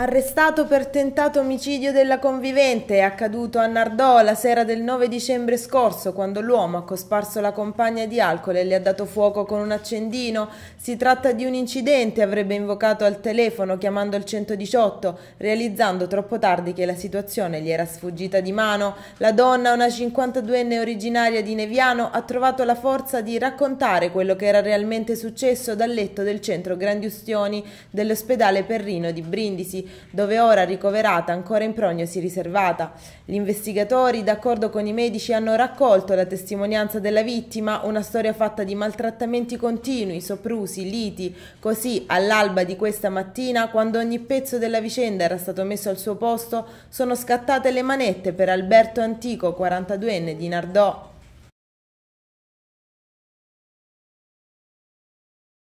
Arrestato per tentato omicidio della convivente, è accaduto a Nardò la sera del 9 dicembre scorso, quando l'uomo ha cosparso la compagna di alcol e le ha dato fuoco con un accendino. Si tratta di un incidente, avrebbe invocato al telefono chiamando il 118, realizzando troppo tardi che la situazione gli era sfuggita di mano. La donna, una 52enne originaria di Neviano, ha trovato la forza di raccontare quello che era realmente successo dal letto del centro Grandi Ustioni dell'ospedale Perrino di Brindisi dove ora ricoverata ancora in prognosi riservata. Gli investigatori, d'accordo con i medici, hanno raccolto la testimonianza della vittima, una storia fatta di maltrattamenti continui, soprusi, liti. Così, all'alba di questa mattina, quando ogni pezzo della vicenda era stato messo al suo posto, sono scattate le manette per Alberto Antico, 42enne di Nardò.